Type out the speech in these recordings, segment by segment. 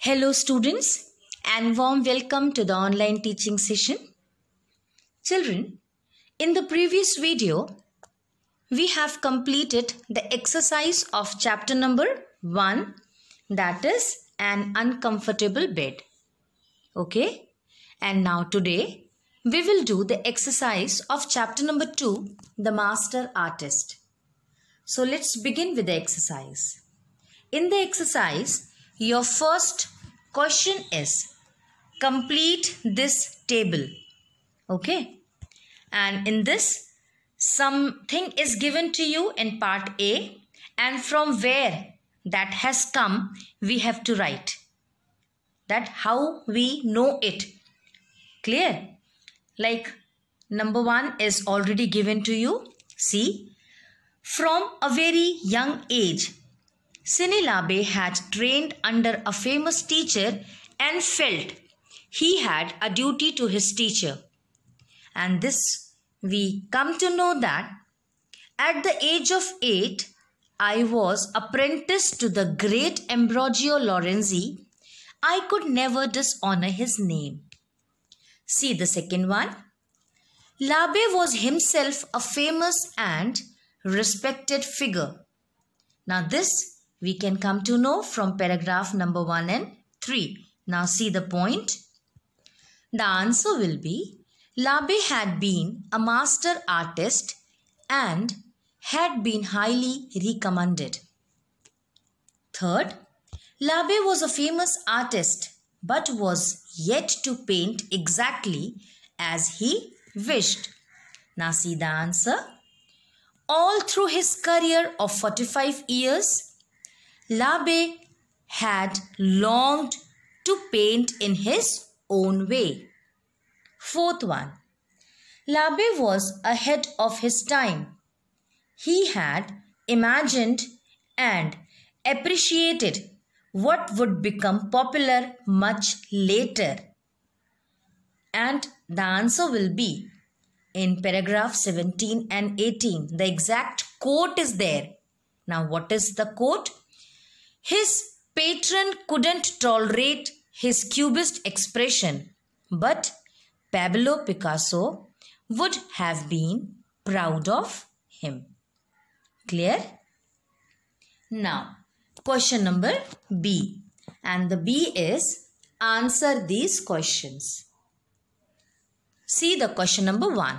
Hello students and warm welcome to the online teaching session. Children, in the previous video, we have completed the exercise of chapter number 1 that is an uncomfortable bed. Okay? And now today, we will do the exercise of chapter number 2, the master artist. So let's begin with the exercise. In the exercise, your first question is complete this table. Okay. And in this, something is given to you in part A and from where that has come, we have to write. That how we know it. Clear? Like number one is already given to you. See? From a very young age, Sinilabe had trained under a famous teacher and felt he had a duty to his teacher. And this we come to know that at the age of 8, I was apprenticed to the great Ambrogio Lorenzi. I could never dishonor his name. See the second one. Labe was himself a famous and respected figure. Now, this we can come to know from paragraph number 1 and 3. Now see the point. The answer will be Labe had been a master artist and had been highly recommended. Third, Labe was a famous artist but was yet to paint exactly as he wished. Now see the answer. All through his career of 45 years, Labe had longed to paint in his own way. Fourth one. Labe was ahead of his time. He had imagined and appreciated what would become popular much later. And the answer will be in paragraph 17 and 18. The exact quote is there. Now, what is the quote? His patron couldn't tolerate his cubist expression, but Pablo Picasso would have been proud of him. Clear? Now, question number B. And the B is answer these questions. See the question number 1.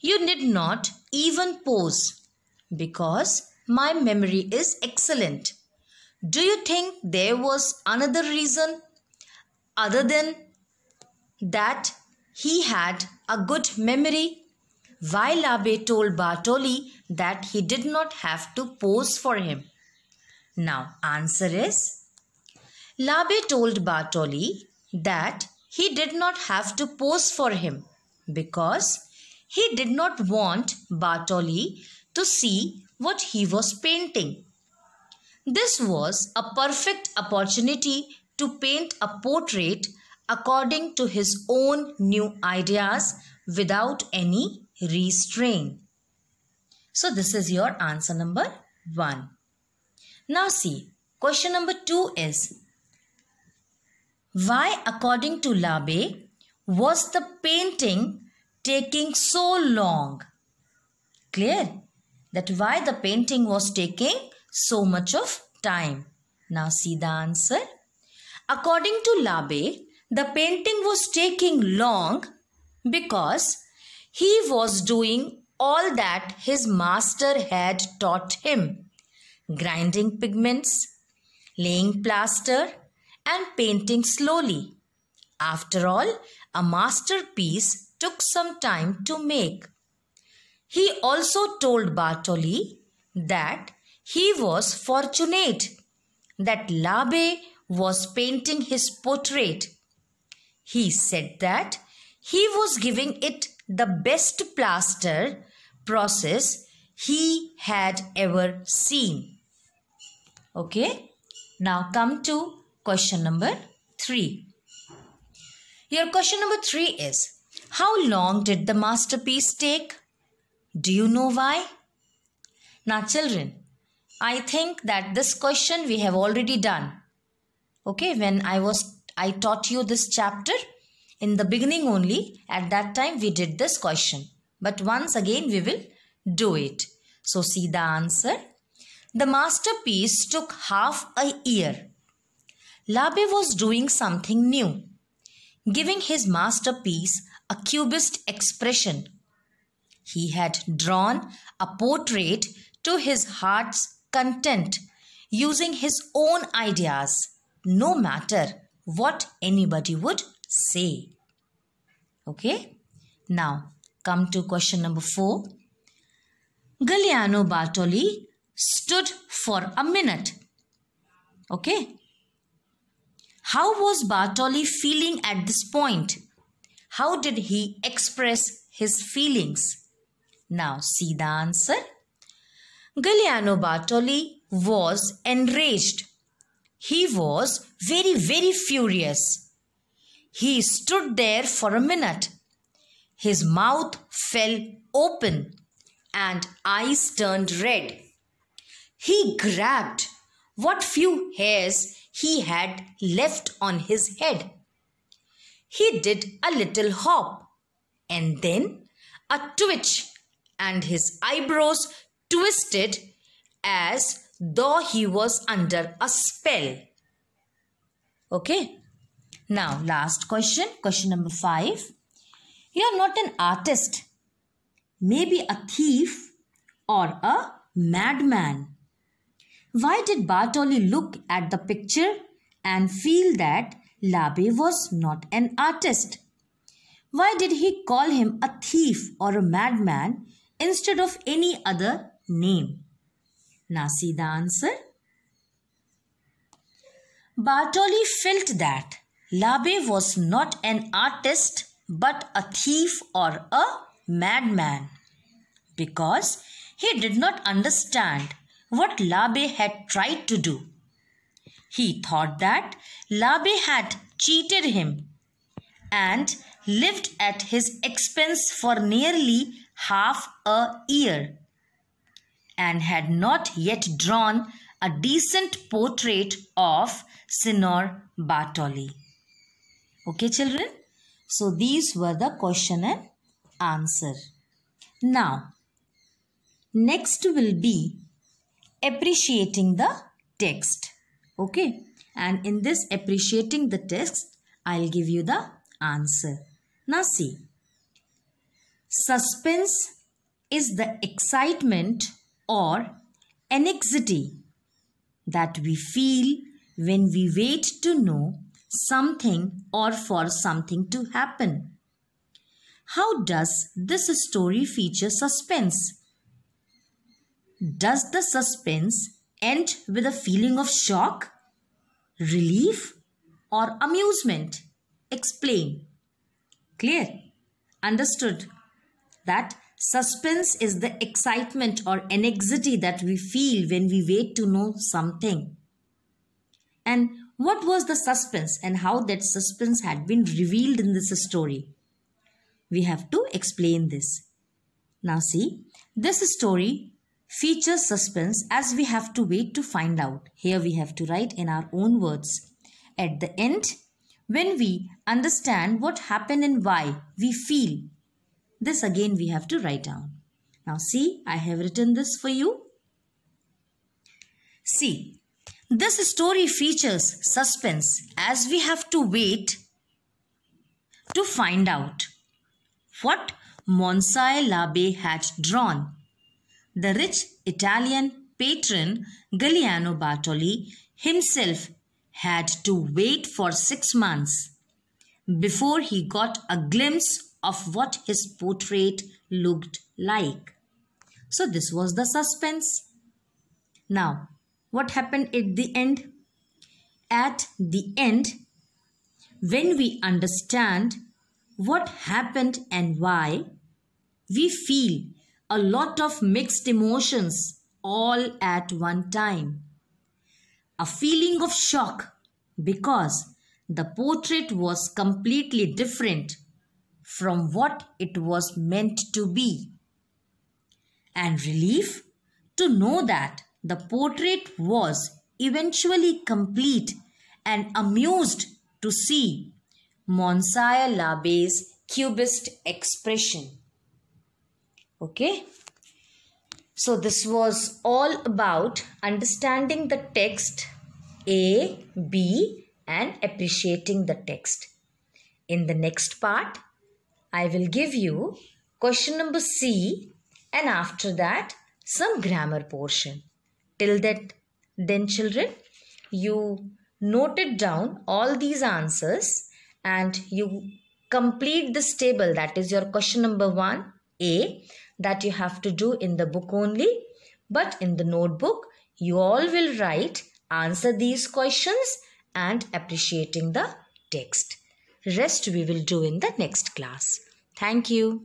You need not even pose because my memory is excellent. Do you think there was another reason other than that he had a good memory? Why Labe told Bartoli that he did not have to pose for him. Now, answer is Labe told Bartoli that he did not have to pose for him because he did not want Bartoli to see what he was painting. This was a perfect opportunity to paint a portrait according to his own new ideas without any restraint. So, this is your answer number 1. Now, see, question number 2 is Why, according to Labe, was the painting taking so long? Clear? That why the painting was taking so much of time. Now see the answer. According to Labe, the painting was taking long because he was doing all that his master had taught him grinding pigments, laying plaster, and painting slowly. After all, a masterpiece took some time to make. He also told Bartoli that he was fortunate that Labe was painting his portrait. He said that he was giving it the best plaster process he had ever seen. Okay, now come to question number 3. Your question number 3 is How long did the masterpiece take? Do you know why? Now, children, I think that this question we have already done. Okay, when I was I taught you this chapter in the beginning only, at that time we did this question. But once again we will do it. So see the answer. The masterpiece took half a year. Labe was doing something new, giving his masterpiece a cubist expression. He had drawn a portrait to his heart's content using his own ideas, no matter what anybody would say. Okay, now come to question number four. Galliano Bartoli stood for a minute. Okay. How was Bartoli feeling at this point? How did he express his feelings? Now see the answer. Galliano Bartoli was enraged. He was very, very furious. He stood there for a minute. His mouth fell open and eyes turned red. He grabbed what few hairs he had left on his head. He did a little hop and then a twitch, and his eyebrows twisted as though he was under a spell. Okay. Now, last question, question number five. You are not an artist, maybe a thief or a madman. Why did Bartoli look at the picture and feel that Labe was not an artist? Why did he call him a thief or a madman instead of any other name. Now see the answer. Bartoli felt that Labe was not an artist but a thief or a madman because he did not understand what Labe had tried to do. He thought that Labe had cheated him and lived at his expense for nearly half a year and had not yet drawn a decent portrait of Signor Bartoli. Okay, children? So, these were the question and answer. Now, next will be appreciating the text. Okay, and in this appreciating the text, I'll give you the answer. Now, see, suspense is the excitement or anxiety that we feel when we wait to know something or for something to happen. How does this story feature suspense? Does the suspense end with a feeling of shock, relief, or amusement? Explain. Clear? Understood? That Suspense is the excitement or anxiety that we feel when we wait to know something. And what was the suspense and how that suspense had been revealed in this story? We have to explain this. Now see, this story features suspense as we have to wait to find out. Here we have to write in our own words. At the end, when we understand what happened and why, we feel this again we have to write down. Now see, I have written this for you. See, this story features suspense as we have to wait to find out what Monsai Labe had drawn. The rich Italian patron Galliano Bartoli himself had to wait for six months before he got a glimpse of what his portrait looked like. So, this was the suspense. Now, what happened at the end? At the end, when we understand what happened and why, we feel a lot of mixed emotions all at one time. A feeling of shock because the portrait was completely different from what it was meant to be. And relief to know that the portrait was eventually complete and amused to see Monsieur Labbe's cubist expression. Okay. So this was all about understanding the text A, B and appreciating the text. In the next part, I will give you question number C and after that some grammar portion. Till that then children you noted down all these answers and you complete this table that is your question number 1 A that you have to do in the book only but in the notebook you all will write answer these questions and appreciating the text. Rest we will do in the next class. Thank you.